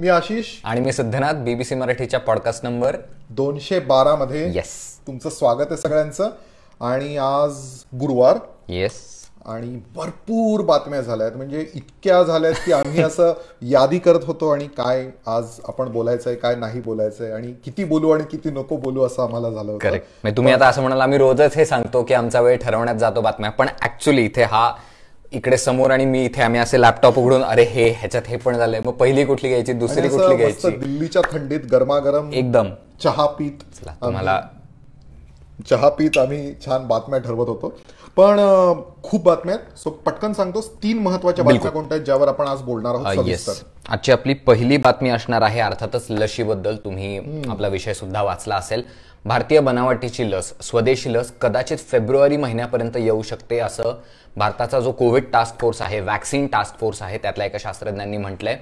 मी आशिष आणि मी सिद्धनाथ बीबीसी मराठीच्या पॉडकास्ट नंबर दोनशे बारा मध्ये येस तुमचं स्वागत आहे सगळ्यांचं आणि आज गुरुवार येस आणि भरपूर बातम्या झाल्या आहेत म्हणजे इतक्या झाल्यात की आम्ही असं यादी करत होतो आणि काय आज आपण बोलायचं आहे काय नाही बोलायचं आणि किती बोलू आणि किती नको बोलू असं आम्हाला झालं करेक्ट म्हणजे तुम्ही आता असं म्हणाल आम्ही रोजच हे सांगतो की आमचा वेळ ठरवण्यात जातो बातम्या पण ऍक्च्युली इथे हा इकडे समोर आणि मी इथे आम्ही असे लॅपटॉप उघडून अरे हे ह्याच्यात हे पण झालंय मग पहिली कुठली घ्यायची दुसरी कुठली घ्यायची दिल्लीच्या थंडीत गरमागरम एकदम चहा पीत मला चहा पीत आम्ही छान बातम्या ठरवत होतो पण खूप बातम्या आहेत सो पटकन सांगतो तीन महत्वाच्या बातम्या कोणत्या आहेत ज्यावर आपण आज बोलणार आहोत आजची आपली पहिली बातमी असणार आहे अर्थातच लशीबद्दल तुम्ही आपला विषय सुद्धा वाचला असेल भारतीय बनावटीची लस स्वदेशी लस कदाचित फेब्रुवारी महिन्यापर्यंत येऊ शकते असं भारताचा जो कोविड टास्क फोर्स आहे वॅक्सिन टास्क फोर्स आहे त्यातल्या एका शास्त्रज्ञांनी म्हटलंय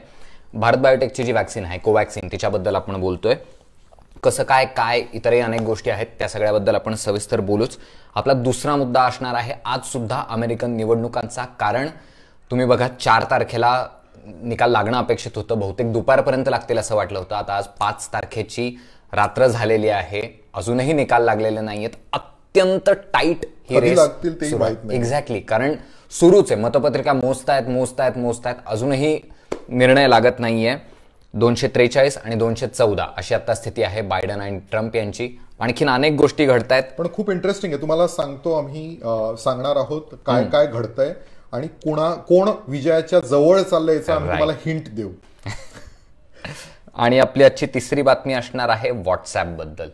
भारत बायोटेकची जी वॅक्सिन आहे कोवॅक्सिन तिच्याबद्दल आपण बोलतोय कसं काय काय इतरही अनेक गोष्टी आहेत त्या सगळ्याबद्दल आपण सविस्तर बोलूच आपला दुसरा मुद्दा असणार आहे आज सुद्धा अमेरिकन निवडणुकांचा कारण तुम्ही बघा चार तारखेला निकाल लागणं अपेक्षित होतं बहुतेक दुपारपर्यंत लागतील असं वाटलं होतं आता आज पाच तारखेची रात्र झालेली आहे अजूनही निकाल लागलेले नाही आहेत अत्यंत टाईट एक्झॅक्टली कारण सुरूच आहे मतपत्रिका मोजतायत मोजतायत मोजतायत अजूनही निर्णय लागत नाहीये दोनशे त्रेचाळीस आणि दोनशे चौदा अशी आता स्थिती आहे बायडन आणि ट्रम्प यांची आणखीन अनेक गोष्टी घडत आहेत पण खूप इंटरेस्टिंग आहे तुम्हाला सांगतो आम्ही सांगणार आहोत काय काय घडतंय आणि कोणा कोण विजयाच्या जवळ चाललंय आम्ही तुम्हाला हिंट देऊ आणि आपली आजची तिसरी बातमी असणार आहे व्हॉट्सॲप बद्दल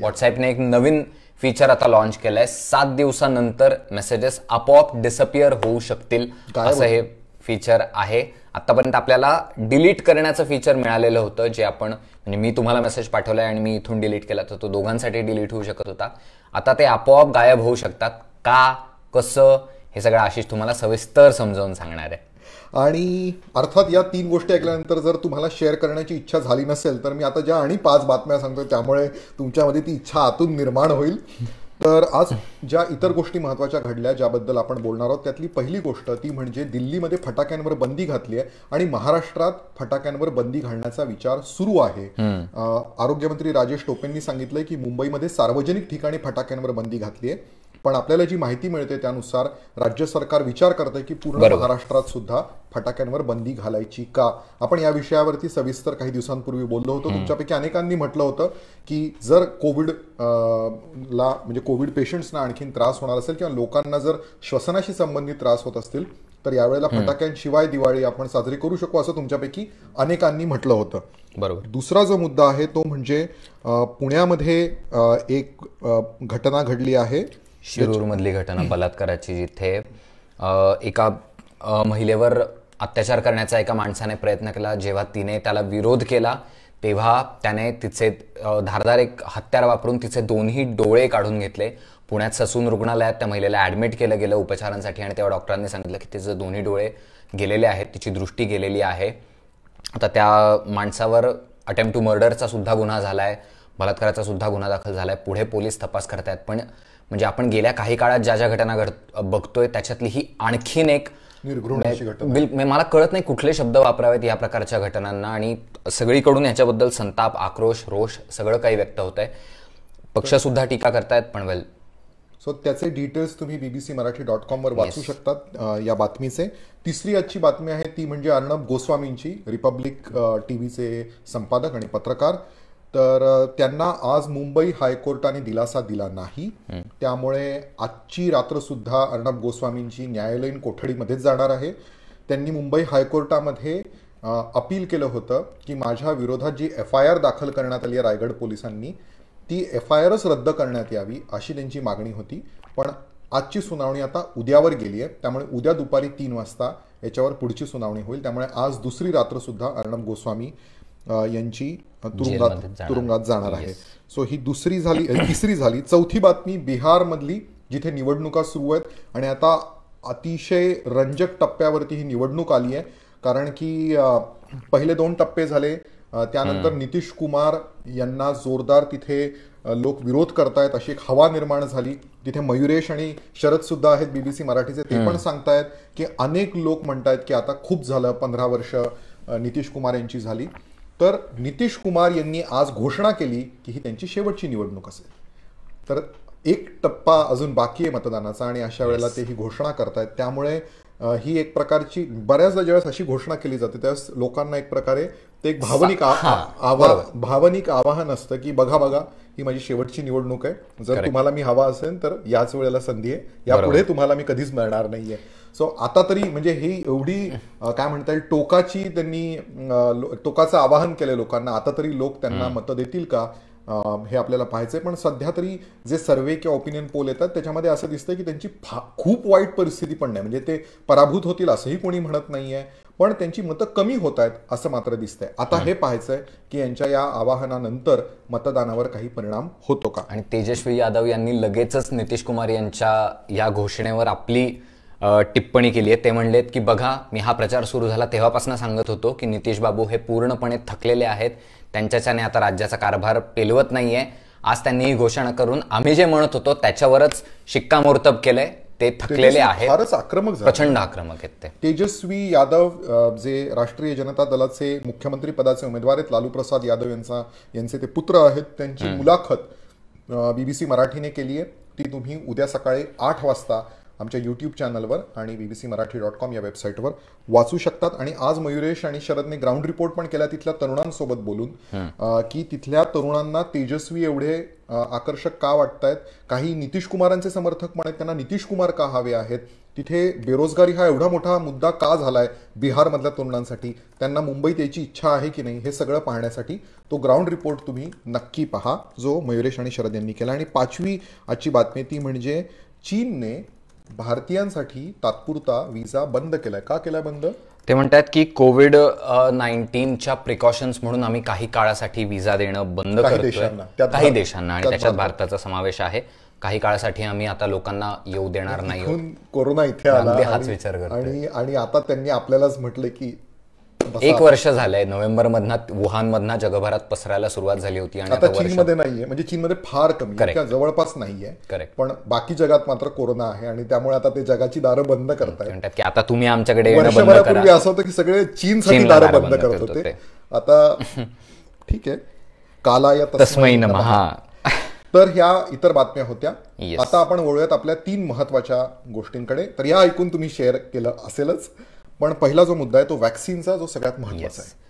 व्हॉट्सॲपने एक नवीन फीचर आता लॉन्च केलंय सात दिवसानंतर मेसेजेस आपोआप डिसअपियर होऊ शकतील असं हे फीचर आहे आतापर्यंत आपल्याला डिलीट करण्याचं फीचर मिळालेलं होतं जे आपण म्हणजे मी तुम्हाला मेसेज पाठवलाय आणि मी इथून डिलीट केला तर तो दोघांसाठी डिलीट होऊ शकत होता आता ते आपोआप गायब होऊ शकतात का कसं हे सगळं आशिष तुम्हाला सविस्तर समजावून सांगणार आहे आणि अर्थात या तीन गोष्टी ऐकल्यानंतर जर तुम्हाला शेअर करण्याची इच्छा झाली नसेल तर मी आता ज्या आणि पाच बातम्या सांगतो त्यामुळे तुमच्यामध्ये ती इच्छा आतून निर्माण होईल तर आज ज्या इतर गोष्टी महत्त्वाच्या घडल्या ज्याबद्दल आपण बोलणार आहोत त्यातली पहिली गोष्ट ती म्हणजे दिल्लीमध्ये फटाक्यांवर बंदी घातली आहे आणि महाराष्ट्रात फटाक्यांवर बंदी घालण्याचा विचार सुरू आहे आरोग्यमंत्री राजेश टोपेंनी सांगितलंय की मुंबईमध्ये सार्वजनिक ठिकाणी फटाक्यांवर बंदी घातली आहे पण आपल्याला जी माहिती मिळते त्यानुसार राज्य सरकार विचार आहे की पूर्ण महाराष्ट्रात सुद्धा फटाक्यांवर बंदी घालायची का आपण या विषयावरती सविस्तर काही दिवसांपूर्वी बोललो होतो तुमच्यापैकी अनेकांनी म्हटलं होतं की जर कोविड ला म्हणजे कोविड पेशंट्सना आणखीन त्रास होणार असेल किंवा लोकांना जर श्वसनाशी संबंधित त्रास होत असतील तर यावेळेला फटाक्यांशिवाय दिवाळी आपण साजरी करू शकू असं तुमच्यापैकी अनेकांनी म्हटलं होतं बरोबर दुसरा जो मुद्दा आहे तो म्हणजे पुण्यामध्ये एक घटना घडली आहे शिरूरमधली घटना बलात्काराची जिथे एका महिलेवर अत्याचार करण्याचा एका माणसाने प्रयत्न केला जेव्हा तिने त्याला विरोध केला तेव्हा त्याने तिचे धारदार एक हत्यार वापरून तिचे दोन्ही डोळे काढून घेतले पुण्यात ससून रुग्णालयात त्या महिलेला ॲडमिट केलं गेलं उपचारांसाठी आणि तेव्हा डॉक्टरांनी सांगितलं की तिचे दोन्ही डोळे गेलेले आहेत तिची दृष्टी गेलेली आहे आता त्या माणसावर अटेम्प्ट टू मर्डरचा सुद्धा गुन्हा झाला आहे बलात्काराचा सुद्धा गुन्हा दाखल झाला आहे पुढे पोलीस तपास करतायत पण म्हणजे आपण गेल्या काही काळात ज्या ज्या घटना घडत बघतोय त्याच्यातली ही आणखीन एक बिल म्हणजे मला कळत नाही कुठले शब्द वापरावेत या प्रकारच्या घटनांना आणि सगळीकडून याच्याबद्दल संताप आक्रोश रोष सगळं काही व्यक्त होत आहे सुद्धा टीका करतायत पण वेल सो त्याचे डिटेल्स तुम्ही बीबीसी मराठी डॉट कॉमवर वाचू शकता या बातमीचे तिसरी आजची बातमी आहे ती म्हणजे अर्णब गोस्वामींची रिपब्लिक टीव्हीचे संपादक आणि पत्रकार तर त्यांना आज मुंबई हायकोर्टाने दिलासा दिला नाही त्यामुळे आजची रात्र सुद्धा अर्णब गोस्वामींची न्यायालयीन कोठडीमध्येच जाणार आहे त्यांनी मुंबई हायकोर्टामध्ये अपील केलं होतं की माझ्या विरोधात जी एफ आय आर दाखल करण्यात आली आहे रायगड पोलिसांनी ती एफ आय आरच रद्द करण्यात यावी अशी त्यांची मागणी होती पण आजची सुनावणी आता उद्यावर गेली आहे त्यामुळे उद्या दुपारी तीन वाजता याच्यावर पुढची सुनावणी होईल त्यामुळे आज दुसरी रात्र सुद्धा अर्णब गोस्वामी यांची तुरुंगात तुरुंगात जाणार आहे सो ही दुसरी झाली तिसरी झाली चौथी बातमी बिहारमधली जिथे निवडणुका सुरू आहेत आणि आता अतिशय रंजक टप्प्यावरती ही निवडणूक आली आहे कारण की पहिले दोन टप्पे झाले त्यानंतर नितीश कुमार यांना जोरदार तिथे लोक विरोध करतायत अशी एक हवा निर्माण झाली तिथे मयुरेश आणि शरद सुद्धा आहेत बीबीसी मराठीचे ते पण सांगतायत की अनेक लोक म्हणतायत की आता खूप झालं पंधरा वर्ष नितीश कुमार यांची झाली तर नितीश कुमार यांनी आज घोषणा केली की ही त्यांची शेवटची निवडणूक असेल तर एक टप्पा अजून बाकी आहे मतदानाचा आणि अशा वेळेला ते ही घोषणा करतायत त्यामुळे ही एक प्रकारची बऱ्याचदा ज्यावेळेस अशी घोषणा केली जाते त्यावेळेस लोकांना एक प्रकारे ते एक भावनिक आवाहन भावनिक आवाहन असतं की बघा बघा ही माझी शेवटची निवडणूक आहे जर तुम्हाला मी हवा असेल तर याच वेळेला संधी आहे यापुढे तुम्हाला मी कधीच मिळणार नाहीये सो आता तरी म्हणजे ही एवढी काय म्हणता येईल टोकाची त्यांनी टोकाचं आवाहन केलं लोकांना आता तरी लोक त्यांना मतं देतील का हे आपल्याला पाहायचंय पण सध्या तरी जे सर्वे किंवा ओपिनियन पोल येतात त्याच्यामध्ये असं दिसतंय की त्यांची खूप वाईट परिस्थिती पण नाही म्हणजे ते पराभूत होतील असंही कोणी म्हणत नाहीये पण त्यांची मतं कमी होत आहेत असं मात्र दिसतंय आता हे पाहायचंय की यांच्या या आवाहनानंतर मतदानावर काही परिणाम होतो का आणि तेजस्वी यादव यांनी लगेचच नितीश कुमार यांच्या या घोषणेवर आपली टिप्पणी केली आहे ते म्हणलेत की बघा मी हा प्रचार सुरू झाला तेव्हापासून सांगत होतो की नितीश बाबू हे पूर्णपणे थकलेले आहेत त्यांच्याच्याने आता राज्याचा कारभार पेलवत नाहीये आज त्यांनी ही घोषणा करून आम्ही जे म्हणत होतो त्याच्यावरच शिक्कामोर्तब केलंय ते थकलेले आहेत फारच आक्रमक प्रचंड आक्रमक आहेत ते तेजस्वी यादव जे राष्ट्रीय जनता दलाचे मुख्यमंत्री पदाचे उमेदवार आहेत लालू प्रसाद यादव यांचा यांचे ते पुत्र आहेत त्यांची मुलाखत बीबीसी मराठीने केली आहे ती तुम्ही उद्या सकाळी आठ वाजता आमच्या यूट्यूब चॅनलवर आणि B B C Marathi dot com या वेबसाईटवर वाचू शकतात आणि आज मयुरेश आणि शरदने ग्राउंड रिपोर्ट पण केला तिथल्या तरुणांसोबत बोलून की तिथल्या तरुणांना तेजस्वी एवढे आकर्षक का वाटतायत काही नितीश कुमारांचे समर्थक म्हणत त्यांना नितीश कुमार का हवे आहेत तिथे बेरोजगारी हा एवढा मोठा मुद्दा का झालाय बिहारमधल्या तरुणांसाठी त्यांना मुंबईत यायची इच्छा आहे की नाही हे सगळं पाहण्यासाठी तो ग्राउंड रिपोर्ट तुम्ही नक्की पहा जो मयुरेश आणि शरद यांनी केला आणि पाचवी आजची बातमी ती म्हणजे चीनने भारतीयांसाठी तात्पुरता व्हिसा बंद केलाय का केलाय बंद ते म्हणतात की कोविड नाईन्टीनच्या प्रिकॉशन्स म्हणून आम्ही काही काळासाठी व्हिसा देणं बंद करतोय काही देशांना आणि त्याच्यात भारताचा समावेश आहे काही काळासाठी आम्ही आता लोकांना येऊ देणार नाही कोरोना इथे हाच विचार करतो आणि आता त्यांनी आपल्यालाच म्हटलं की एक वर्ष झालंय नोव्हेंबर मधन वुहान मधना जगभरात पसरायला सुरुवात झाली होती आणि आता चीनमध्ये नाहीये म्हणजे चीनमध्ये फार कमी जवळपास नाहीये करेक्ट पण बाकी जगात मात्र कोरोना आहे आणि त्यामुळे आता ते जगाची दारं बंद करतात की आता तुम्ही आमच्याकडे असं होतं की सगळे साठी दारं बंद करत होते आता ठीक आहे काला या तस्मै महा तर ह्या इतर बातम्या होत्या आता आपण वळूयात आपल्या तीन महत्वाच्या गोष्टींकडे तर या ऐकून तुम्ही शेअर केलं असेलच पण पहिला जो मुद्दा आहे तो वॅक्सिनचा जो सगळ्यात महत्वाचा आहे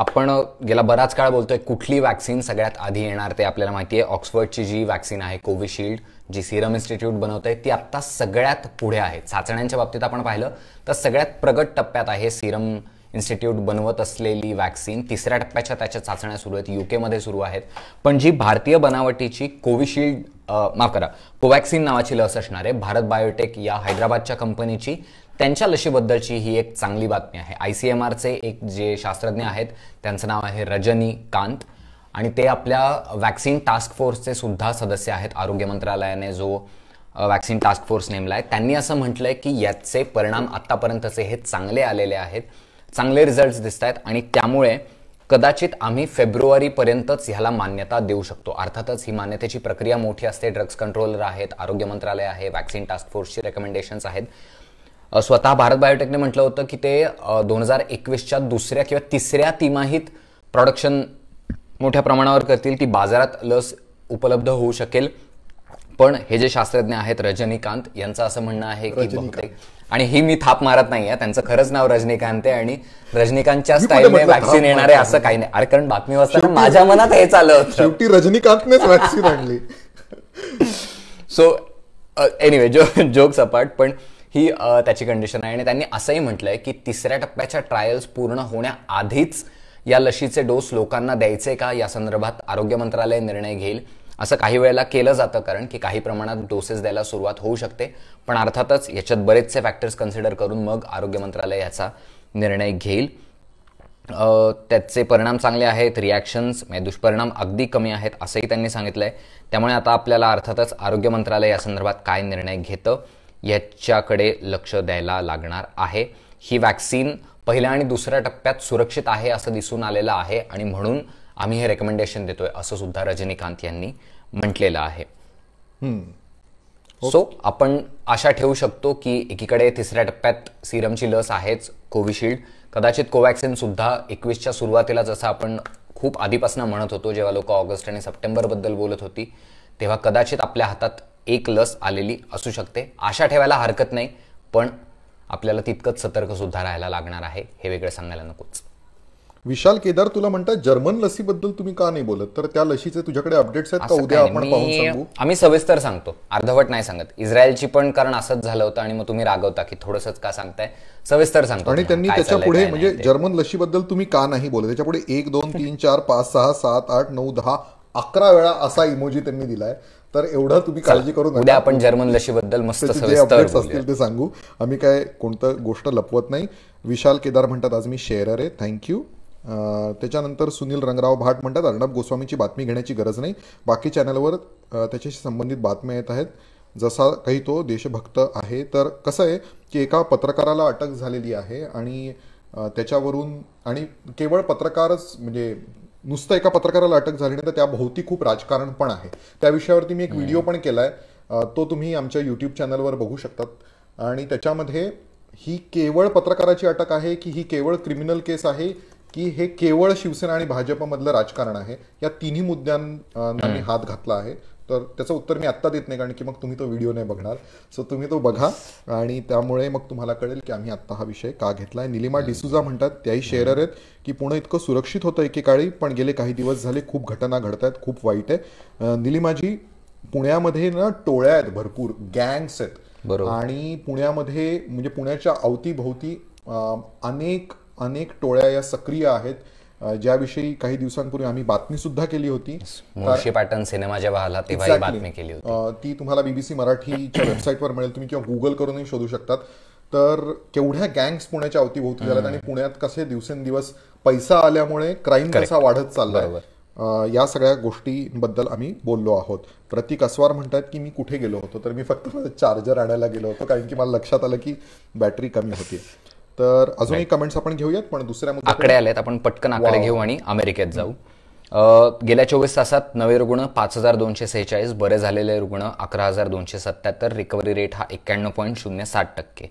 आपण गेला बराच काळ बोलतोय कुठली वॅक्सिन सगळ्यात आधी येणार ते आपल्याला माहिती आहे ऑक्सफर्डची जी वॅक्सिन आहे कोविशिल्ड जी सिरम इन्स्टिट्यूट बनवत आहे ती आत्ता सगळ्यात पुढे आहे चाचण्यांच्या बाबतीत आपण पाहिलं तर सगळ्यात प्रगत टप्प्यात आहे सिरम इन्स्टिट्यूट बनवत असलेली वॅक्सिन तिसऱ्या टप्प्याच्या त्याच्या चाचण्या सुरू आहेत युकेमध्ये सुरू आहेत पण जी भारतीय बनावटीची कोविशिल्ड माफ करा कोवॅक्सिन नावाची लस असणार आहे भारत बायोटेक या हैदराबादच्या कंपनीची त्यांच्या लशीबद्दलची ही एक चांगली बातमी आहे आय सी एम आरचे एक जे शास्त्रज्ञ आहेत त्यांचं नाव आहे रजनी कांत आणि ते आपल्या वॅक्सिन टास्क फोर्सचे सुद्धा सदस्य आहेत आरोग्य मंत्रालयाने जो वॅक्सिन टास्क फोर्स नेमला आहे त्यांनी असं म्हटलंय की याचे परिणाम आत्तापर्यंतचे हे चांगले आलेले आहेत चांगले रिझल्ट दिसत आहेत आणि त्यामुळे कदाचित आम्ही फेब्रुवारीपर्यंतच ह्याला मान्यता देऊ शकतो अर्थातच ही मान्यतेची प्रक्रिया मोठी असते ड्रग्स कंट्रोलर आहेत आरोग्य मंत्रालय आहे वॅक्सिन टास्क फोर्सची रेकमेंडेशन्स आहेत स्वतः भारत बायोटेकने म्हटलं होतं की ते दोन हजार एकवीसच्या दुसऱ्या किंवा तिसऱ्या तिमाहीत प्रोडक्शन मोठ्या प्रमाणावर करतील की बाजारात लस उपलब्ध होऊ शकेल पण हे जे शास्त्रज्ञ आहेत रजनीकांत यांचं असं म्हणणं आहे की आणि ही मी थाप मारत नाहीये त्यांचं खरंच नाव रजनीकांत आहे आणि रजनीकांतच्या स्टाईलने वॅक्सिन येणार आहे असं काही नाही अरे कारण बातमी वाचता माझ्या मनात हे चाललं शेवटी रजनीकांतने आणली सो एनिवे जो जोक्स सपाट पण ही त्याची कंडिशन आहे आणि त्यांनी असंही म्हटलंय की तिसऱ्या टप्प्याच्या ट्रायल्स पूर्ण होण्याआधीच या लशीचे डोस लोकांना द्यायचे का या संदर्भात आरोग्य मंत्रालय निर्णय घेईल असं काही वेळेला केलं जातं कारण की काही प्रमाणात डोसेस द्यायला सुरुवात होऊ शकते पण अर्थातच याच्यात बरेचसे फॅक्टर्स कन्सिडर करून मग आरोग्य मंत्रालय याचा निर्णय घेईल त्याचे परिणाम चांगले आहेत रिॲक्शन्स म्हणजे दुष्परिणाम अगदी कमी आहेत असंही त्यांनी सांगितलं आहे त्यामुळे आता आपल्याला अर्थातच आरोग्य मंत्रालय या संदर्भात काय निर्णय घेतं याच्याकडे लक्ष द्यायला लागणार आहे ही वॅक्सिन पहिल्या आणि दुसऱ्या टप्प्यात सुरक्षित आहे असं दिसून आलेलं आहे आणि म्हणून आम्ही हे रेकमेंडेशन देतोय असं सुद्धा रजनीकांत यांनी म्हटलेलं आहे सो आपण आशा ठेवू शकतो की एकीकडे तिसऱ्या टप्प्यात सिरमची लस आहेच कोविशिल्ड कदाचित कोवॅक्सिन सुद्धा एकवीसच्या सुरुवातीला जसं आपण खूप आधीपासून म्हणत होतो जेव्हा लोक ऑगस्ट आणि सप्टेंबरबद्दल बोलत होती तेव्हा कदाचित आपल्या हातात एक लस आलेली असू शकते आशा ठेवायला हरकत नाही पण आपल्याला तितकंच सतर्क सुद्धा राहायला लागणार आहे हे वेगळं सांगायला नकोच विशाल केदार तुला म्हणता जर्मन लसीबद्दल तुम्ही का नाही बोलत तर त्या लसीचे तुझ्याकडे अपडेट्स आहेत का उद्या आपण आम्ही सविस्तर सांगतो अर्धवट नाही सांगत इस्रायलची पण कारण असंच झालं होतं आणि मग तुम्ही रागवता की थोडंसंच का सांगताय सविस्तर सांगतो आणि त्यांनी त्याच्या पुढे म्हणजे जर्मन लशीबद्दल तुम्ही का नाही बोलत त्याच्या पुढे एक दोन तीन चार पाच सहा सात आठ नऊ दहा अकरा वेळा असा इमोजी त्यांनी दिलाय तर एवढं तुम्ही काळजी करू नका आपण जर्मन लशीबद्दल मस्त असतील ते सांगू आम्ही काय कोणतं गोष्ट लपवत नाही विशाल केदार म्हणतात आज मी शेअर आहे थँक्यू त्याच्यानंतर सुनील रंगराव भाट म्हणतात अर्णब गोस्वामीची बातमी घेण्याची गरज नाही बाकी चॅनलवर त्याच्याशी संबंधित बातम्या येत आहेत जसा काही तो देशभक्त आहे तर कसं आहे की एका पत्रकाराला अटक झालेली आहे आणि त्याच्यावरून आणि केवळ पत्रकारच म्हणजे नुसतं एका पत्रकाराला अटक झाली नाही तर त्या भोवती खूप राजकारण पण आहे त्या विषयावरती मी एक व्हिडिओ पण केला आहे तो तुम्ही आमच्या यूट्यूब चॅनलवर बघू शकतात आणि त्याच्यामध्ये ही केवळ पत्रकाराची अटक आहे की ही केवळ क्रिमिनल केस आहे की हे केवळ शिवसेना आणि भाजपमधलं राजकारण आहे या तिन्ही मुद्द्यांना मी हात घातला आहे तर त्याचं उत्तर मी आत्ता देत नाही कारण की मग तुम्ही तो व्हिडिओ नाही बघणार सो तुम्ही तो बघा आणि त्यामुळे मग तुम्हाला कळेल की आम्ही आत्ता हा विषय का घेतला आहे निलिमा डिसुजा म्हणतात त्याही शेअरर आहेत की पुणे इतकं सुरक्षित होतं एकेकाळी पण गेले काही दिवस झाले खूप घटना घडत आहेत खूप वाईट आहे निलिमाजी पुण्यामध्ये ना टोळ्या आहेत भरपूर गँग्स आहेत आणि पुण्यामध्ये म्हणजे पुण्याच्या अवतीभोवती अनेक अनेक टोळ्या या सक्रिय आहेत ज्याविषयी काही दिवसांपूर्वी आम्ही सुद्धा केली होती पॅटर्न सिनेमा जेव्हा आला तेव्हा बातमी केली होती ती तुम्हाला बीबीसी मराठीच्या वेबसाईटवर मिळेल तुम्ही किंवा गुगल करूनही शोधू शकतात तर केवढ्या गँग्स पुण्याच्या अवतीभोवती झाल्यात आणि पुण्यात कसे दिवसेंदिवस पैसा आल्यामुळे क्राईम कसा वाढत चालला या सगळ्या गोष्टींबद्दल आम्ही बोललो आहोत प्रतीक अस्वार म्हणतात की मी कुठे गेलो होतो तर मी फक्त चार्जर आणायला गेलो होतो कारण की मला लक्षात आलं की बॅटरी कमी होती तर अजूनही कमेंट्स आपण घेऊयात पण दुसऱ्या आकडे आलेत आपण पटकन आकडे घेऊ आणि अमेरिकेत जाऊ गेल्या चोवीस तासात नवे रुग्ण पाच हजार दोनशे सेहेचाळीस बरे झालेले रुग्ण अकरा हजार दोनशे सत्याहत्तर रिकव्हरी रेट हा एक्क्याण्णव पॉईंट शून्य साठ टक्के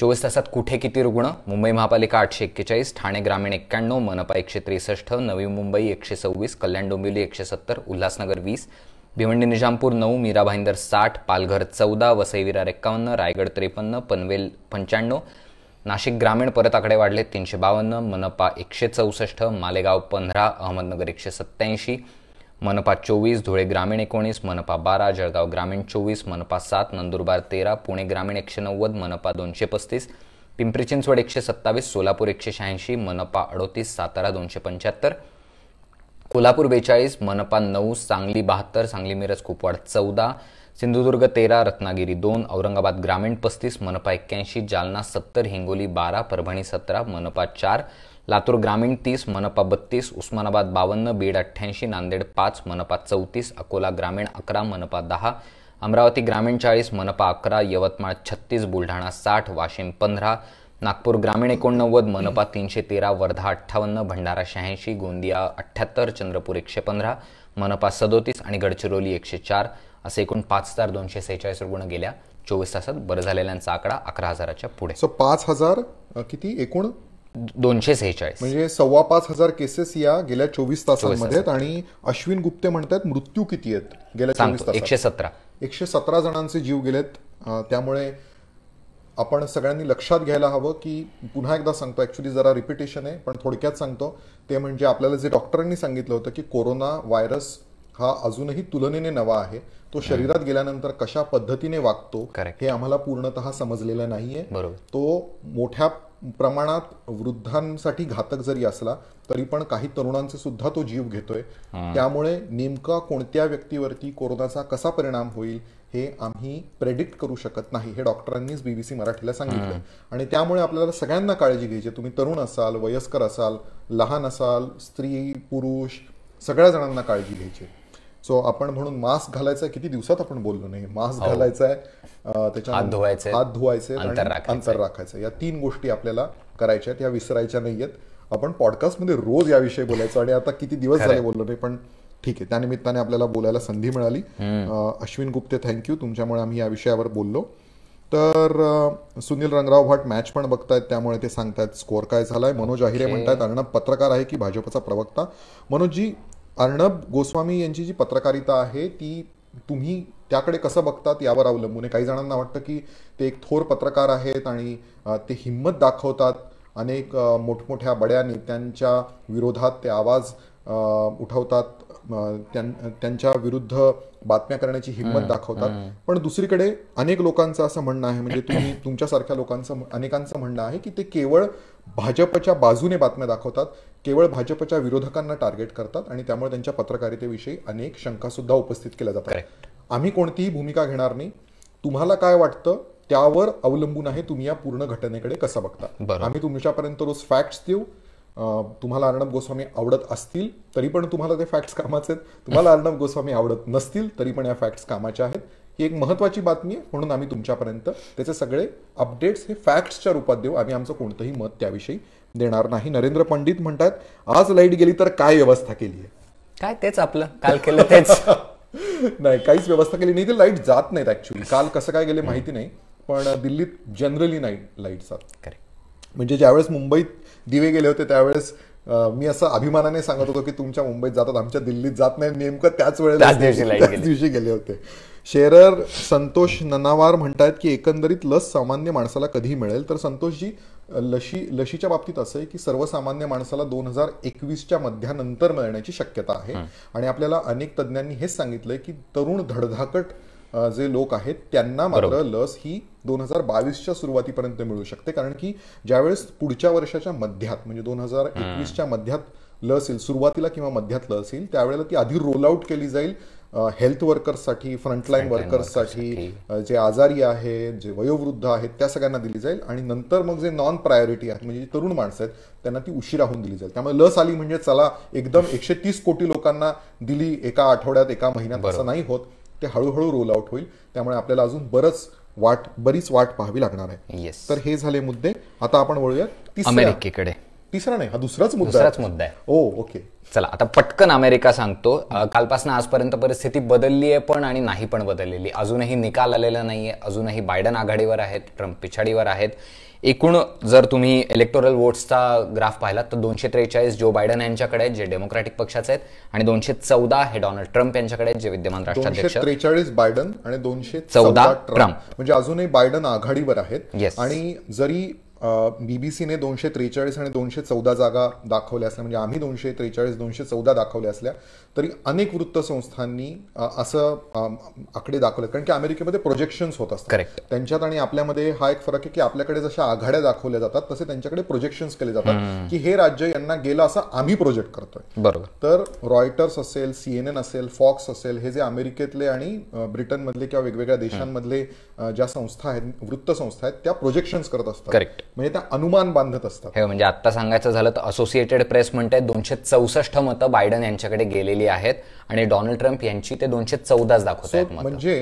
चोवीस तासात कुठे किती रुग्ण मुंबई महापालिका आठशे एक्केचाळीस ठाणे ग्रामीण एक्क्याण्णव मनपा एकशे त्रेसष्ट नवी मुंबई एकशे सव्वीस कल्याण डोंबिवली एकशे सत्तर उल्हासनगर वीस भिवंडी निजामपूर नऊ मीरा भाईंदर साठ पालघर चौदा वसई विरार एक्कावन्न रायगड त्रेपन्न पनवेल पंच्याण्णव नाशिक ग्रामीण परत आकडे वाढले तीनशे बावन्न मनपा एकशे चौसष्ट मालेगाव पंधरा अहमदनगर एकशे सत्त्याऐंशी मनपा चोवीस धुळे ग्रामीण एकोणीस मनपा बारा जळगाव ग्रामीण चोवीस मनपा सात नंदुरबार तेरा पुणे ग्रामीण एकशे नव्वद मनपा दोनशे पस्तीस पिंपरी चिंचवड एकशे सत्तावीस सोलापूर एकशे शहाऐंशी मनपा अडोतीस सातारा दोनशे पंच्याहत्तर कोल्हापूर बेचाळीस मनपा नऊ सांगली बहात्तर सांगली मिरज कुपवाड चौदा सिंधुदुर्ग तेरा रत्नागिरी दोन औरंगाबाद ग्रामीण पस्तीस मनपा एक्क्याऐंशी जालना सत्तर हिंगोली बारा परभणी सतरा मनपा चार लातूर ग्रामीण तीस मनपा बत्तीस उस्मानाबाद बावन्न बीड अठ्ठ्याऐंशी नांदेड पाच मनपा चौतीस अकोला ग्रामीण अकरा मनपा दहा अमरावती ग्रामीण चाळीस मनपा अकरा यवतमाळ छत्तीस बुलढाणा साठ वाशिम पंधरा नागपूर ग्रामीण एकोणनव्वद मनपा तीनशे तेरा वर्धा अठ्ठावन्न भंडारा शहाऐंशी गोंदिया अठ्ठ्याहत्तर चंद्रपूर एकशे पंधरा मनपा सदोतीस आणि गडचिरोली एकशे चार असे एकूण पाच हजार दोनशे सेहेचाळीस रुग्ण गेल्या चोवीस तासात बरं झालेल्यांचा आकडा अकरा हजाराच्या पुढे सो पाच हजार किती एकूण दोनशे सेहेचाळीस म्हणजे सव्वा पाच हजार केसेस या गेल्या चोवीस तासांमध्ये आहेत आणि अश्विन गुप्ते म्हणतात मृत्यू किती आहेत गेल्या चोवीस तास एकशे सतरा एकशे सतरा जणांचे जीव गेलेत त्यामुळे आपण सगळ्यांनी लक्षात घ्यायला हवं की पुन्हा एकदा सांगतो ऍक्च्युली जरा रिपिटेशन आहे पण थोडक्यात सांगतो ते म्हणजे आपल्याला जे डॉक्टरांनी सांगितलं होतं की कोरोना व्हायरस हा अजूनही तुलनेने नवा आहे तो शरीरात गेल्यानंतर कशा पद्धतीने वागतो हे आम्हाला पूर्णतः समजलेलं नाहीये तो मोठ्या प्रमाणात वृद्धांसाठी घातक जरी असला तरी पण काही तरुणांचे सुद्धा तो जीव घेतोय त्यामुळे नेमका कोणत्या व्यक्तीवरती कोरोनाचा कसा परिणाम होईल हे आम्ही प्रेडिक्ट करू शकत नाही हे डॉक्टरांनीच बीबीसी मराठीला सांगितलं आणि त्यामुळे आपल्याला सगळ्यांना काळजी घ्यायची तुम्ही तरुण असाल वयस्कर असाल लहान असाल स्त्री पुरुष सगळ्या जणांना काळजी घ्यायची सो आपण म्हणून मास्क घालायचा किती दिवसात आपण बोललो नाही मास्क हो. घालायचा आहे त्याच्या हात धुवायचे हात धुवायचे अंतर राखायचं या तीन गोष्टी आपल्याला करायच्या आहेत या विसरायच्या नाहीयेत आपण पॉडकास्टमध्ये रोज याविषयी बोलायचं आणि आता किती दिवस झाले बोललो नाही पण ठीक आहे त्यानिमित्ताने आपल्याला बोलायला संधी मिळाली अश्विन गुप्ते थँक्यू तुमच्यामुळे आम्ही या विषयावर बोललो तर सुनील रंगराव भाट मॅच पण बघतायत त्यामुळे ते सांगतायत स्कोअर काय झालाय मनोज अहिरे म्हणतात अर्णब पत्रकार आहे की भाजपचा प्रवक्ता मनोजजी अर्णब गोस्वामी यांची जी पत्रकारिता आहे ती तुम्ही त्याकडे कसं बघतात यावर अवलंबून आहे काही जणांना वाटतं की ते एक थोर पत्रकार आहेत आणि ते हिंमत दाखवतात अनेक मोठमोठ्या बड्या नेत्यांच्या विरोधात ते आवाज उठवतात त्यांच्या विरुद्ध बातम्या करण्याची हिंमत दाखवतात पण दुसरीकडे अनेक लोकांचं असं म्हणणं आहे म्हणजे तुम्ही तुमच्यासारख्या लोकांचं अनेकांचं म्हणणं आहे की ते केवळ भाजपच्या बाजूने बातम्या दाखवतात केवळ भाजपच्या विरोधकांना टार्गेट करतात आणि त्यामुळे त्यांच्या पत्रकारितेविषयी अनेक शंका सुद्धा उपस्थित केल्या जातात आम्ही कोणतीही भूमिका घेणार नाही तुम्हाला काय वाटतं त्यावर अवलंबून आहे तुम्ही या पूर्ण घटनेकडे कसं बघता आम्ही तुमच्यापर्यंत रोज फॅक्ट्स देऊ तुम्हाला अर्णब गोस्वामी आवडत असतील तरी पण तुम्हाला ते फॅक्ट्स कामाचे आहेत तुम्हाला अर्णब गोस्वामी आवडत नसतील तरी पण या फॅक्ट्स कामाच्या आहेत ही एक महत्वाची बातमी आहे म्हणून आम्ही तुमच्यापर्यंत त्याचे सगळे अपडेट्स हे फॅक्ट्सच्या रूपात देऊ आम्ही आमचं कोणतंही मत त्याविषयी देणार नाही नरेंद्र पंडित म्हणतात आज लाईट गेली तर काय व्यवस्था केली आहे काय तेच आपलं काल केलं तेच नाही काहीच व्यवस्था केली नाही ते लाईट जात नाहीत ऍक्च्युली काल कसं काय गेले माहिती नाही पण दिल्लीत जनरली नाही लाईट जात म्हणजे ज्यावेळेस मुंबईत दिवे गेले होते त्यावेळेस मी असं अभिमानाने सांगत होतो की तुमच्या मुंबईत जातात आमच्या दिल्लीत जात नाही नेमकं त्याच वेळेला दिवशी गेले होते शेरर संतोष ननावार म्हणतात की एकंदरीत लस सामान्य माणसाला कधी मिळेल तर संतोषजी लशी लशीच्या बाबतीत असं आहे की सर्वसामान्य माणसाला दोन हजार एकवीसच्या मध्यानंतर मिळण्याची शक्यता आहे आणि आपल्याला अनेक तज्ज्ञांनी हेच सांगितलंय की तरुण धडधाकट जे लोक आहेत त्यांना मात्र लस ही दोन हजार बावीसच्या सुरुवातीपर्यंत मिळू शकते कारण की ज्यावेळेस पुढच्या वर्षाच्या मध्यात म्हणजे दोन हजार एकवीसच्या मध्यात लस येईल सुरुवातीला किंवा मध्यात लस येईल त्यावेळेला ती आधी रोल आऊट केली जाईल हेल्थ वर्कर्ससाठी फ्रंटलाईन वर्कर्ससाठी जे आजारी आहेत जे वयोवृद्ध आहेत त्या सगळ्यांना दिली जाईल आणि नंतर मग जे नॉन प्रायोरिटी आहेत म्हणजे तरुण माणसं आहेत त्यांना ती उशिरा होऊन दिली जाईल त्यामुळे लस आली म्हणजे चला एकदम एकशे तीस कोटी लोकांना दिली एका आठवड्यात एका महिन्यात असं नाही होत ते हळूहळू रोल आउट होईल त्यामुळे आपल्याला अजून बरंच वाट बरीच वाट पाहावी लागणार आहे तर हे झाले मुद्दे आता आपण वळूयात अमेरिकेकडे तिसरा नाही हा दुसराच मुद्दा दुसराच मुद्दा आहे ओ ओके चला आता पटकन अमेरिका सांगतो कालपासून आजपर्यंत परिस्थिती बदलली आहे पण आणि नाही पण बदललेली अजूनही निकाल आलेला नाही आहे अजूनही बायडन आघाडीवर आहेत ट्रम्प पिछाडीवर आहेत एकूण जर तुम्ही इलेक्टोरल वोट्सचा ग्राफ पाहिलात तर दोनशे त्रेचाळीस जो बायडन यांच्याकडे जे डेमोक्रॅटिक पक्षाचे आहेत आणि दोनशे चौदा हे डोनाल्ड ट्रम्प यांच्याकडे जे विद्यमान राष्ट्राध्यक्ष त्रेचाळीस बायडन आणि दोनशे चौदा ट्रम्प म्हणजे अजूनही बायडन आघाडीवर आहेत आणि जरी बी बी दोनशे त्रेचाळीस आणि दोनशे चौदा जागा दाखवल्या असल्या म्हणजे आम्ही दोनशे त्रेचाळीस दोनशे चौदा दाखवल्या असल्या तरी अनेक वृत्तसंस्थांनी असं आकडे दाखवले कारण की अमेरिकेमध्ये प्रोजेक्शन्स होत असतात त्यांच्यात आणि आपल्यामध्ये हा एक फरक आहे की आपल्याकडे जशा आघाड्या दाखवल्या जातात तसे त्यांच्याकडे प्रोजेक्शन्स केले जातात की हे राज्य यांना गेलं असं आम्ही प्रोजेक्ट करतोय बरोबर तर रॉयटर्स असेल सीएनएन असेल फॉक्स असेल हे जे अमेरिकेतले आणि ब्रिटनमधले किंवा वेगवेगळ्या देशांमधले ज्या संस्था आहेत वृत्तसंस्था आहेत त्या प्रोजेक्शन्स करत असतात करेक्ट म्हणजे त्या अनुमान बांधत असतात हे म्हणजे आता सांगायचं झालं तर असोसिएटेड प्रेस म्हणते दोनशे चौसष्ट मतं बायडन यांच्याकडे गेलेली आहेत आणि डोनाल्ड ट्रम्प यांची ते दोनशे चौदाच दाखवतात म्हणजे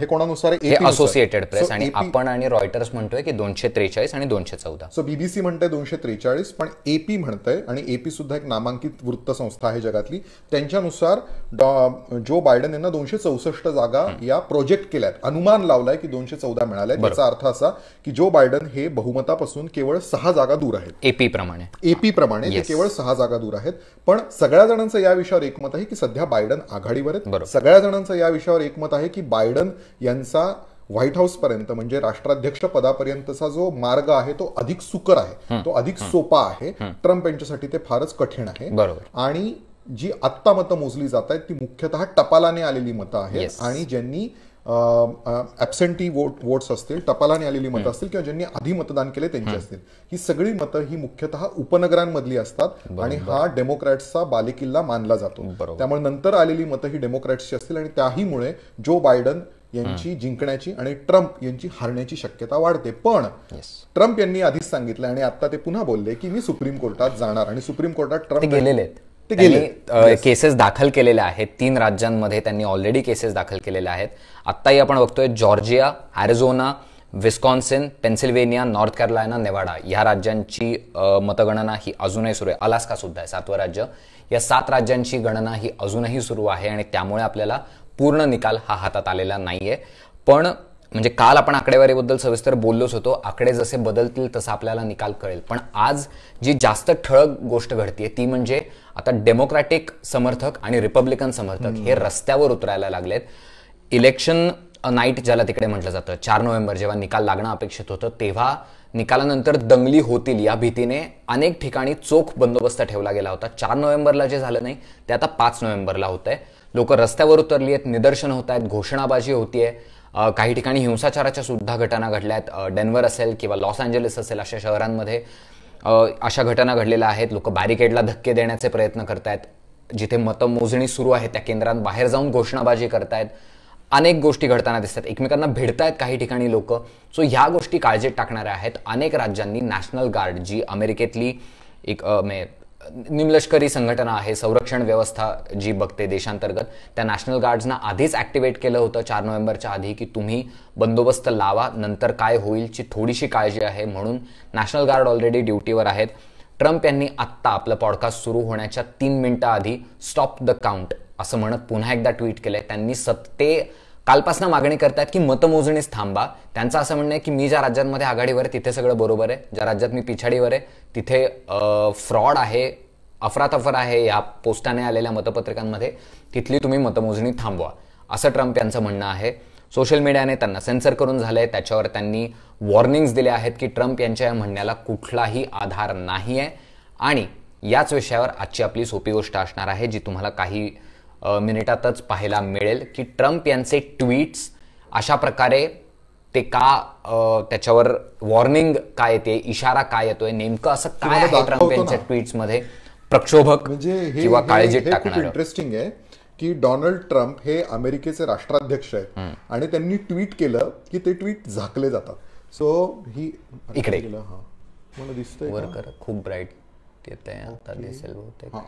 हे कोणानुसार हे असोसिएटेड प्रेस आणि आपण आणि रॉयटर्स म्हणतोय की दोनशे त्रेचाळीस आणि दोनशे चौदा सो बीबीसी म्हणते दोनशे त्रेचाळीस पण एपी म्हणतंय आणि एपी सुद्धा एक नामांकित वृत्तसंस्था आहे जगातली त्यांच्यानुसार जो बायडन यांना दोनशे चौसष्ट जागा या प्रोजेक्ट केल्यात अनुमान लावलाय की दोनशे चौदा मिळाल्या त्याचा अर्थ असा की जो बायडन हे बहुमतापासून पासून केवळ सहा जागा दूर आहेत एपी प्रमाणे एपी प्रमाणे ते केवळ सहा जागा दूर आहेत पण सगळ्या जणांचं या विषयावर एकमत आहे की सध्या बायडन आघाडीवर आहेत सगळ्या जणांचं या विषयावर एकमत आहे की बायडन यांचा व्हाईट हाऊस पर्यंत म्हणजे राष्ट्राध्यक्ष पदापर्यंतचा जो मार्ग आहे तो अधिक सुकर आहे तो अधिक सोपा आहे ट्रम्प यांच्यासाठी ते फारच कठीण आहे आणि जी आत्ता मतं मोजली जात आहेत ती मुख्यतः टपालाने आलेली मतं आहेत आणि ज्यांनी ॲबसेंटी वोट वोट्स असतील टपालाने आलेली मतं असतील किंवा ज्यांनी आधी मतदान केले त्यांची असतील ही सगळी मतं ही मुख्यतः उपनगरांमधली असतात आणि हा डेमोक्रॅट्सचा बालेकिल्ला मानला जातो त्यामुळे नंतर आलेली मतं ही डेमोक्रॅट्सची असतील आणि त्याहीमुळे जो बायडन यांची जिंकण्याची आणि ट्रम्प यांची हारण्याची शक्यता वाढते पण ट्रम्प यांनी आधीच सांगितलं आणि आता ते पुन्हा बोलले की मी सुप्रीम कोर्टात जाणार आणि सुप्रीम कोर्टात ट्रम्प गेलेले आहेत केसेस दाखल केलेल्या आहेत तीन राज्यांमध्ये त्यांनी ऑलरेडी केसेस दाखल केलेल्या आहेत आत्ताही आपण बघतोय Georgia Arizona Wisconsin Pennsylvania North Carolina Nevada या राज्यांची मतगणना ही अजूनही सुरू आहे अलास्का सुद्धा आहे सातवं राज्य या सात राज्यांची गणना ही अजूनही सुरू आहे आणि त्यामुळे आपल्याला पूर्ण निकाल हा हातात आलेला नाहीये पण म्हणजे काल आपण आकडेवारीबद्दल सविस्तर बोललोच होतो आकडे जसे बदलतील तसा आपल्याला निकाल कळेल पण आज जी जास्त ठळक गोष्ट घडतीये ती म्हणजे आता डेमोक्रॅटिक समर्थक आणि रिपब्लिकन समर्थक हे रस्त्यावर उतरायला लागलेत इलेक्शन नाईट ज्याला तिकडे म्हटलं जातं चार नोव्हेंबर जेव्हा निकाल लागणं अपेक्षित होतं तेव्हा निकालानंतर दंगली होतील या भीतीने अनेक ठिकाणी चोख बंदोबस्त ठेवला गेला होता चार नोव्हेंबरला जे झालं नाही ते आता पाच नोव्हेंबरला होत आहे लोक रस्त्यावर उतरली आहेत निदर्शन होत आहेत घोषणाबाजी होतीये काही ठिकाणी हिंसाचाराच्या सुद्धा घटना आहेत डेनवर असेल किंवा लॉस एंजलिस असेल अशा शहरांमध्ये अशा घटना घडलेल्या आहेत लोक बॅरिकेडला धक्के देण्याचे प्रयत्न करतायत जिथे मतमोजणी सुरू आहे त्या केंद्रांबाहेर जाऊन घोषणाबाजी करतायत अनेक गोष्टी घडताना दिसतात एकमेकांना भिडतायत काही ठिकाणी लोक सो ह्या गोष्टी काळजीत टाकणाऱ्या आहेत अनेक राज्यांनी नॅशनल गार्ड जी अमेरिकेतली एक निमलष्करी संघटना आहे संरक्षण व्यवस्था जी बघते देशांतर्गत त्या नॅशनल गार्ड्सना आधीच ॲक्टिवेट केलं होतं चार नोव्हेंबरच्या आधी की तुम्ही बंदोबस्त लावा नंतर काय होईलची थोडीशी काळजी आहे म्हणून नॅशनल गार्ड ऑलरेडी ड्युटीवर आहेत ट्रम्प यांनी आत्ता आपलं पॉडकास्ट सुरू होण्याच्या तीन मिनिटं आधी स्टॉप द काउंट असं म्हणत पुन्हा एकदा ट्विट केलं त्यांनी सत्ते कालपासून मागणी आहेत की मतमोजणीच थांबा त्यांचं असं म्हणणं आहे की मी ज्या राज्यांमध्ये आघाडीवर आहे तिथे सगळं बरोबर आहे ज्या राज्यात मी पिछाडीवर आहे तिथे फ्रॉड आहे अफरातफर आहे या पोस्टाने आलेल्या मतपत्रिकांमध्ये तिथली तुम्ही मतमोजणी थांबवा असं ट्रम्प यांचं म्हणणं आहे सोशल मीडियाने त्यांना सेन्सर करून झालंय त्याच्यावर त्यांनी वॉर्निंग्स दिल्या आहेत की ट्रम्प यांच्या या म्हणण्याला कुठलाही आधार नाही आहे आणि याच विषयावर आजची आपली सोपी गोष्ट असणार आहे जी तुम्हाला काही मिनिटातच पाहायला मिळेल की ट्रम्प यांचे ट्विट्स अशा प्रकारे ते का त्याच्यावर वॉर्निंग काय येते इशारा काय येतोय नेमकं असं काय ट्रम्प यांच्या मध्ये प्रक्षोभक म्हणजे काळजी टाकणार इंटरेस्टिंग आहे की डोनाल्ड ट्रम्प हे अमेरिकेचे राष्ट्राध्यक्ष आहेत आणि त्यांनी ट्विट केलं की ते ट्विट झाकले जातात सो ही इकडे मला दिसतंय खूप ब्राईट येत आहे आता दिसेल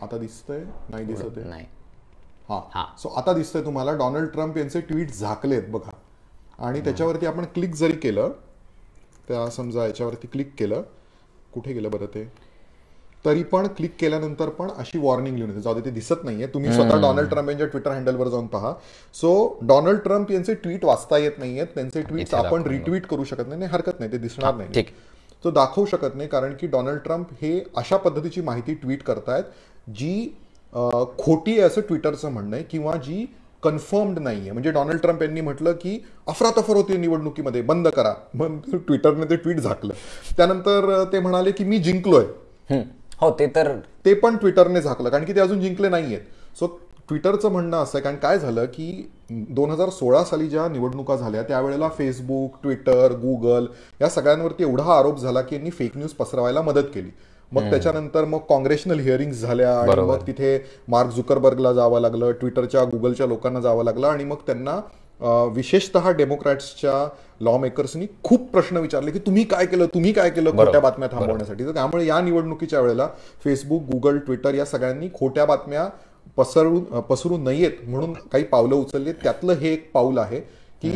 आता दिसतंय नाही दिसत नाही हा सो आता दिसतंय तुम्हाला डोनाल्ड ट्रम्प यांचे ट्विट झाकलेत बघा आणि त्याच्यावरती आपण क्लिक जरी केलं त्या समजा याच्यावरती क्लिक केलं कुठे गेलं बरं ते तरी पण क्लिक केल्यानंतर पण अशी वॉर्निंग लिहून येते जाऊ ते दिसत नाहीये तुम्ही स्वतः डोनाल्ड ट्रम्प यांच्या ट्विटर हँडलवर जाऊन पहा सो डोनाल्ड ट्रम्प यांचे ट्विट वाचता येत नाहीयेत त्यांचे ट्विट आपण रिट्विट करू शकत नाही हरकत नाही ते दिसणार नाही तो दाखवू शकत नाही कारण की डोनाल्ड ट्रम्प हे अशा पद्धतीची माहिती ट्विट करतायत जी खोटी आहे असं ट्विटरचं म्हणणं आहे किंवा जी कन्फर्म्ड नाही आहे म्हणजे डोनाल्ड ट्रम्प यांनी म्हटलं की अफरातफर होती निवडणुकीमध्ये बंद करा मग ट्विटरने ते ट्विट झाकलं त्यानंतर ते म्हणाले की मी जिंकलोय हो ते तर ते पण ट्विटरने झाकलं कारण की ते अजून जिंकले नाही आहेत सो ट्विटरचं म्हणणं असं आहे कारण काय झालं की दोन हजार सोळा साली ज्या निवडणुका झाल्या त्यावेळेला फेसबुक ट्विटर गुगल या सगळ्यांवरती एवढा आरोप झाला की यांनी फेक न्यूज पसरवायला मदत केली मग त्याच्यानंतर मग काँग्रेशनल हिअरिंग झाल्या आणि मग तिथे मार्क झुकरबर्गला जावं लागलं ट्विटरच्या गुगलच्या लोकांना जावं लागलं आणि मग त्यांना विशेषतः डेमोक्रॅट्सच्या लॉ मेकर्सनी खूप प्रश्न विचारले की तुम्ही काय केलं तुम्ही काय केलं खोट्या बातम्या थांबवण्यासाठी तर त्यामुळे या निवडणुकीच्या वेळेला फेसबुक गुगल ट्विटर या सगळ्यांनी खोट्या बातम्या पसरू पसरू नयेत म्हणून काही पावलं उचलली त्यातलं हे एक पाऊल आहे की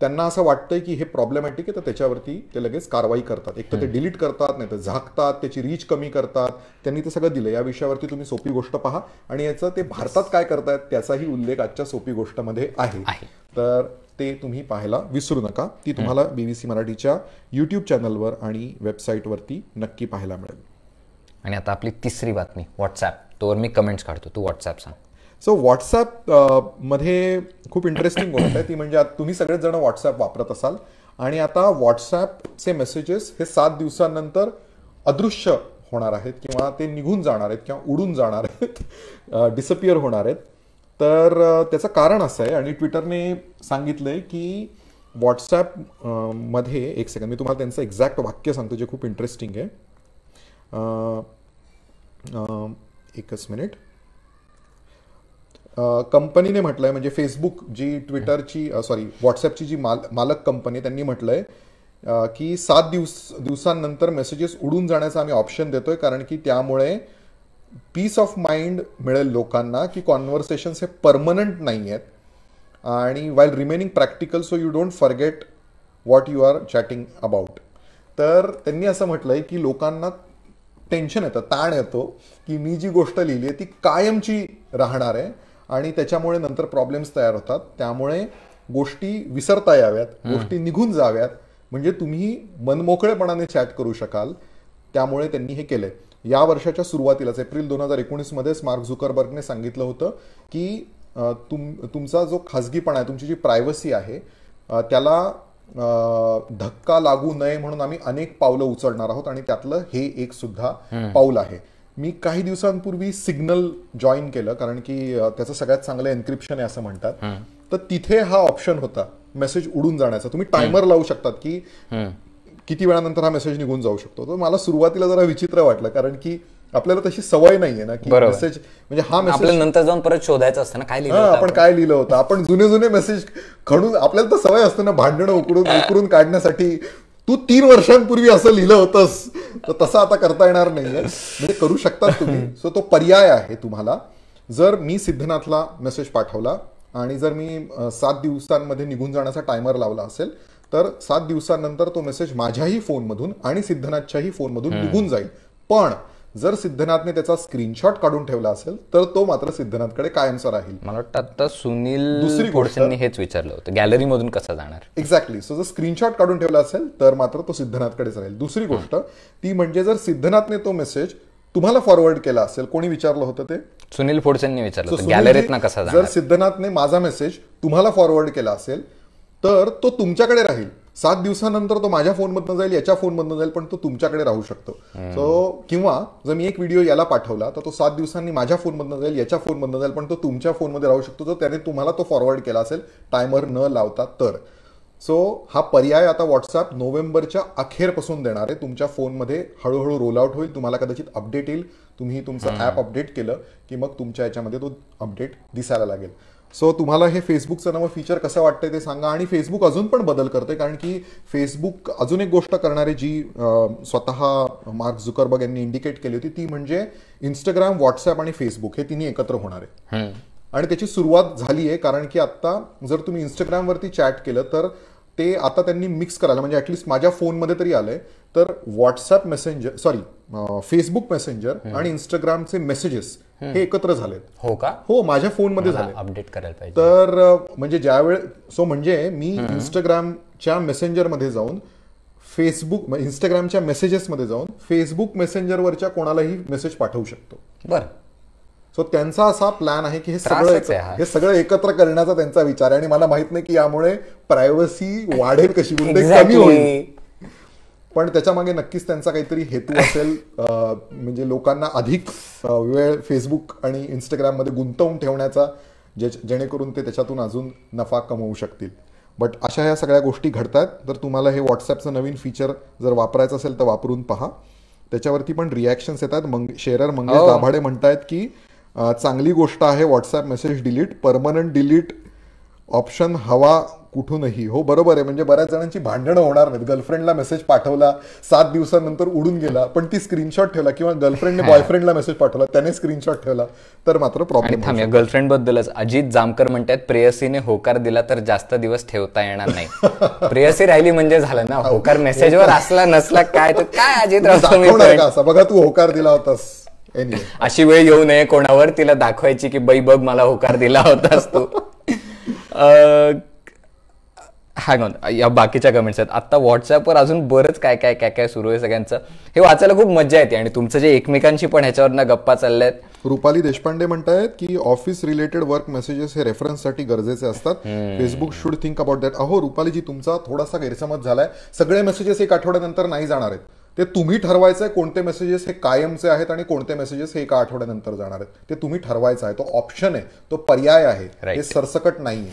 त्यांना असं वाटतंय की हे प्रॉब्लेमॅटिक आहे तर त्याच्यावरती ते लगेच कारवाई करतात एक तर ते डिलीट करतात नाही तर झाकतात त्याची रीच कमी करतात त्यांनी ते सगळं दिलं या विषयावरती तुम्ही सोपी गोष्ट पहा आणि याचं ते भारतात काय करतायत त्याचाही उल्लेख आजच्या सोपी गोष्ट मध्ये आहे तर ते तुम्ही पाहायला विसरू नका ती तुम्हाला बीबीसी मराठीच्या युट्यूब चॅनलवर आणि वेबसाईटवरती नक्की पाहायला मिळेल आणि आता आपली तिसरी बातमी व्हॉट्सॲप तोवर मी कमेंट्स काढतो तू व्हॉट्सॲप सांग सो uh, मध्ये खूप इंटरेस्टिंग गोष्ट आहे ती म्हणजे तुम्ही सगळेच जण व्हॉट्सॲप वापरत असाल आणि आता व्हॉट्सॲपचे मेसेजेस हे सात दिवसानंतर अदृश्य होणार आहेत किंवा ते निघून जाणार आहेत किंवा उडून जाणार आहेत डिसअपिअर होणार आहेत तर त्याचं कारण असं आहे आणि ट्विटरने सांगितलं आहे की मध्ये एक सेकंद मी तुम्हाला त्यांचं एक्झॅक्ट वाक्य सांगतो जे खूप इंटरेस्टिंग आहे एकच मिनिट कंपनीने म्हटलं आहे म्हणजे फेसबुक जी ट्विटरची सॉरी व्हॉट्सअपची जी माल मालक कंपनी त्यांनी म्हटलंय की सात दिवस दिवसांनंतर मेसेजेस उडून जाण्याचा आम्ही ऑप्शन देतोय कारण की त्यामुळे पीस ऑफ माइंड मिळेल लोकांना की कॉन्व्हर्सेशन्स हे परमनंट नाही आहेत आणि while remaining practical so you don't forget what you are chatting about तर त्यांनी असं म्हटलंय की लोकांना टेन्शन येतं ताण येतो की मी जी गोष्ट लिहिली आहे ती कायमची राहणार आहे आणि त्याच्यामुळे नंतर प्रॉब्लेम्स तयार होतात त्यामुळे गोष्टी विसरता याव्यात गोष्टी निघून जाव्यात म्हणजे तुम्ही मनमोकळेपणाने चॅट करू शकाल त्यामुळे त्यांनी हे केलंय या वर्षाच्या सुरुवातीलाच एप्रिल दोन हजार एकोणीसमध्ये मार्क झुकरबर्गने सांगितलं होतं की तुम तुमचा जो खाजगीपणा आहे तुमची जी प्रायव्हसी आहे त्याला धक्का लागू नये म्हणून आम्ही अनेक पावलं उचलणार आहोत आणि त्यातलं हे एक सुद्धा पाऊल आहे मी काही दिवसांपूर्वी सिग्नल जॉईन केलं कारण की त्याचं सगळ्यात चांगलं एन्क्रिप्शन आहे असं म्हणतात तर तिथे हा ऑप्शन होता मेसेज उडून जाण्याचा तुम्ही टायमर लावू शकतात की किती वेळानंतर हा मेसेज निघून जाऊ शकतो तर मला सुरुवातीला जरा विचित्र वाटलं कारण की आपल्याला तशी सवय नाहीये ना की मेसेज म्हणजे हा मेसेज नंतर जाऊन परत शोधायचा असतं ना काय लिहिलं आपण काय लिहिलं होतं आपण जुने जुने मेसेज खडून आपल्याला तर सवय असते ना भांडणं उकडून उकडून काढण्यासाठी तू तीन वर्षांपूर्वी असं लिहिलं होतंस तर तसं आता करता येणार नाही म्हणजे करू शकता तुम्ही सो तो पर्याय आहे तुम्हाला जर मी सिद्धनाथला मेसेज पाठवला आणि जर मी सात दिवसांमध्ये निघून जाण्याचा टायमर लावला असेल तर सात दिवसांनंतर तो मेसेज माझ्याही फोनमधून आणि सिद्धनाथच्याही फोनमधून निघून जाईल पण जर सिद्धनाथने त्याचा स्क्रीनशॉट काढून ठेवला असेल तर तो मात्र सिद्धनाथकडे कायमचा राहील मला वाटतं आता सुनील दुसरी गोष्ट हेच विचारलं होतं गॅलरी मधून कसा जाणार एक्झॅक्टली सो जर स्क्रीनशॉट काढून ठेवला असेल तर मात्र तो सिद्धनाथकडेच राहील दुसरी गोष्ट ती म्हणजे जर सिद्धनाथने तो मेसेज तुम्हाला फॉरवर्ड केला असेल कोणी विचारलं होतं ते सुनील फोडसेंनी विचारलं गॅलरीत ना कसा जर सिद्धनाथने माझा मेसेज तुम्हाला फॉरवर्ड केला असेल तर तो तुमच्याकडे राहील सात दिवसानंतर तो माझ्या फोनमधनं जाईल याच्या फोनमधनं जाईल पण तो तुमच्याकडे राहू शकतो सो किंवा जर मी एक व्हिडिओ याला पाठवला तर तो सात दिवसांनी माझ्या फोनमधनं जाईल याच्या फोनमधनं जाईल पण तो तुमच्या फोनमध्ये राहू शकतो जर त्याने तुम्हाला तो फॉरवर्ड केला असेल टायमर न लावता तर सो हा पर्याय आता व्हॉट्सअप नोव्हेंबरच्या अखेरपासून देणार आहे तुमच्या फोनमध्ये हळूहळू रोल आउट होईल तुम्हाला कदाचित अपडेट येईल तुम्ही तुमचं ॲप अपडेट केलं की मग तुमच्या याच्यामध्ये तो अपडेट दिसायला लागेल सो तुम्हाला हे फेसबुकचं नवं फीचर कसं वाटतंय ते सांगा आणि फेसबुक अजून पण बदल करते कारण की फेसबुक अजून एक गोष्ट करणारे जी स्वतः मार्क झुकरबर्ग यांनी इंडिकेट केली होती ती म्हणजे इंस्टाग्राम व्हॉट्सअप आणि फेसबुक हे तिन्ही एकत्र होणार आहे आणि त्याची सुरुवात झाली आहे कारण की आता जर तुम्ही इंस्टाग्रामवरती चॅट केलं तर ते आता त्यांनी मिक्स करायला म्हणजे ऍटलिस्ट माझ्या फोनमध्ये तरी आलंय तर WhatsApp messenger sorry Facebook messenger आणि इंस्टाग्रामचे मेसेजेस हे एकत्र झालेत हो का हो माझ्या फोनमध्ये झाले अपडेट करायला पाहिजे तर म्हणजे ज्या वेळ सो म्हणजे मी इंस्टाग्रामच्या मेसेंजरमध्ये जाऊन फेसबुक इंस्टाग्रामच्या मेसेजेसमध्ये जाऊन फेसबुक वरच्या कोणालाही मेसेज पाठवू शकतो बरं सो त्यांचा असा प्लॅन आहे की हे सगळं हे सगळं एकत्र करण्याचा त्यांचा विचार आहे आणि मला माहित नाही की यामुळे प्रायव्हसी वाढेल कशी कमी होईल पण त्याच्यामागे नक्कीच त्यांचा काहीतरी हेतू असेल म्हणजे लोकांना अधिक वेळ फेसबुक आणि इंस्टाग्राममध्ये गुंतवून ठेवण्याचा जे जेणेकरून ते त्याच्यातून अजून नफा कमवू शकतील बट अशा ह्या सगळ्या गोष्टी घडतात तर तुम्हाला हे व्हॉट्सअपचं नवीन फीचर जर वापरायचं असेल तर वापरून पहा त्याच्यावरती पण रिॲक्शन्स येतात मंग शेअरर मंगेश दाभाडे हो. म्हणतायत की चांगली गोष्ट आहे WhatsApp message delete permanent delete option हवा कुठूनही हो बरोबर आहे म्हणजे बऱ्याच जणांची भांडणं होणार नाहीत गर्लफ्रेंडला मेसेज पाठवला सात दिवसानंतर उडून गेला पण ती स्क्रीनशॉट ठेवला किंवा गर्लफ्रेंडने बॉयफ्रेंडला मेसेज पाठवला त्याने स्क्रीनशॉट ठेवला तर मात्र प्रॉब्लेम गर्लफ्रेंड बद्दलच अजित जामकर म्हणतात प्रेयसीने होकार दिला तर जास्त दिवस ठेवता येणार नाही प्रेयसी राहिली म्हणजे झालं ना होकार मेसेजवर हो. असला नसला काय तर काय अजित बघा तू होकार दिला होतास अशी वेळ येऊ नये कोणावर तिला दाखवायची की बाई बघ मला होकार दिला होतास तू हॅंग ऑन या बाकीच्या कमेंट्स आहेत आत्ता व्हॉट्सअपवर अजून बरंच काय काय काय काय सुरू आहे सगळ्यांचं हे वाचायला खूप मजा येते आणि तुमचं जे एकमेकांशी पण ह्याच्यावरनं गप्पा चालल्या आहेत रुपाली देशपांडे म्हणतायत की ऑफिस रिलेटेड वर्क मेसेजेस हे रेफरन्ससाठी गरजेचे असतात Facebook should think about that अहो रुपालीजी तुमचा थोडासा गैरसमज झालाय सगळे मेसेजेस एक आठवड्यानंतर नाही जाणार आहेत ते तुम्ही ठरवायचंय कोणते मेसेजेस हे कायमचे आहेत आणि कोणते मेसेजेस हे एका आठवड्यानंतर जाणार आहेत ते तुम्ही ठरवायचं आहे तो ऑप्शन आहे तो पर्याय आहे हे सरसकट नाही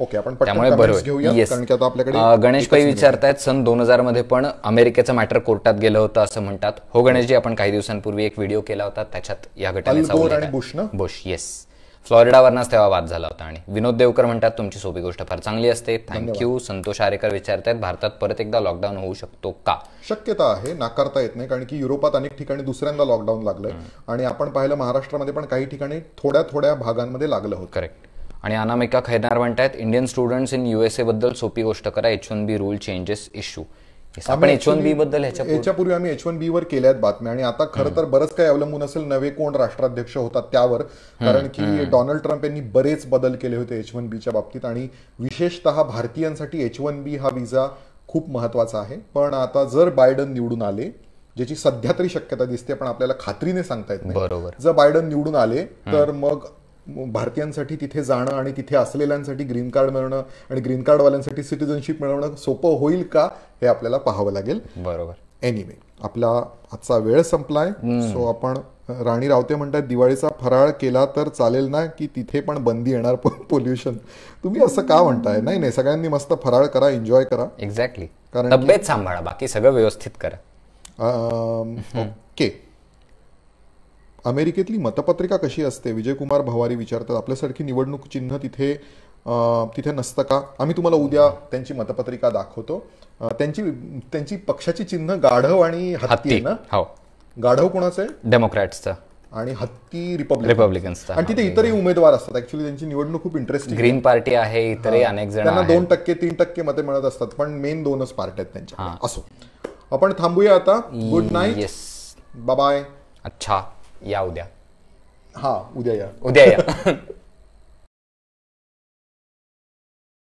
ओके आपण त्यामुळे बरोबर आपल्याकडे गणेश काही विचारतायत सन दोन हजार मध्ये पण अमेरिकेचं मॅटर कोर्टात गेलं होतं असं म्हणतात हो गणेशजी आपण काही दिवसांपूर्वी एक व्हिडिओ केला होता त्याच्यात या घटनेचा बुश येस फ्लॉरिडावरनच तेव्हा वाद झाला होता आणि विनोद देवकर म्हणतात तुमची सोपी गोष्ट फार चांगली असते थँक्यू संतोष आरेकर विचारतायत भारतात परत एकदा लॉकडाऊन होऊ शकतो का शक्यता आहे नाकारता येत नाही कारण की युरोपात अनेक ठिकाणी दुसऱ्यांदा लॉकडाऊन लागलंय आणि आपण पाहिलं महाराष्ट्रामध्ये पण काही ठिकाणी थोड्या थोड्या भागांमध्ये लागलं होतं करेक्ट आणि अनामिका खैरनार आहेत इंडियन स्टुडंट्स इन युएसए बद्दल सोपी गोष्ट करा H one B rule changes issue आपण एच वन बी बद्दल याच्यापूर्वी आम्ही एच वन बी वर केल्यात बातम्या आणि आता खरं तर बरंच काही अवलंबून असेल नवे कोण राष्ट्राध्यक्ष होतात त्यावर कारण की डोनाल्ड ट्रम्प यांनी बरेच बदल केले होते एच वन बीच्या बाबतीत आणि विशेषतः भारतीयांसाठी एच वन बी हा विजा खूप महत्वाचा आहे पण आता जर बायडन निवडून आले ज्याची सध्या तरी शक्यता दिसते पण आपल्याला खात्रीने सांगता येत नाही बरोबर जर बायडन निवडून आले तर मग भारतीयांसाठी तिथे जाणं आणि तिथे असलेल्यांसाठी ग्रीन कार्ड मिळवणं आणि ग्रीन कार्ड वाल्यांसाठी सिटिझनशिप मिळवणं सोपं होईल का हे आपल्याला पाहावं लागेल बरोबर एनिवे आपला आजचा वेळ संपलाय सो आपण राणी रावते म्हणतात दिवाळीचा फराळ केला तर चालेल ना की तिथे पण बंदी येणार पोल्युशन तुम्ही असं का म्हणताय नाही नाही सगळ्यांनी मस्त फराळ करा एन्जॉय करा एक्झॅक्टली कारण सांभाळा बाकी सगळं व्यवस्थित करा ओके अमेरिकेतली मतपत्रिका कशी असते विजयकुमार भवारी विचारतात आपल्यासारखी निवडणूक चिन्ह तिथे तिथे नसतं का आम्ही तुम्हाला उद्या त्यांची मतपत्रिका दाखवतो त्यांची त्यांची पक्षाची चिन्ह गाढव आणि हत्ती ना हो गाढव कोणाचं आहे डेमोक्रॅट्सचं आणि हत्ती रिपब्लिक रिपब्लिकन्स आणि तिथे इतरही उमेदवार असतात ऍक्च्युली त्यांची निवडणूक खूप इंटरेस्टिंग ग्रीन पार्टी आहे इतरही अनेक जण त्यांना दोन टक्के तीन टक्के मते मिळत असतात पण मेन दोनच पार्ट आहेत त्यांच्या असो आपण थांबूया आता गुड नाईट बाय अच्छा या उद्या हा उद्या या उद्या या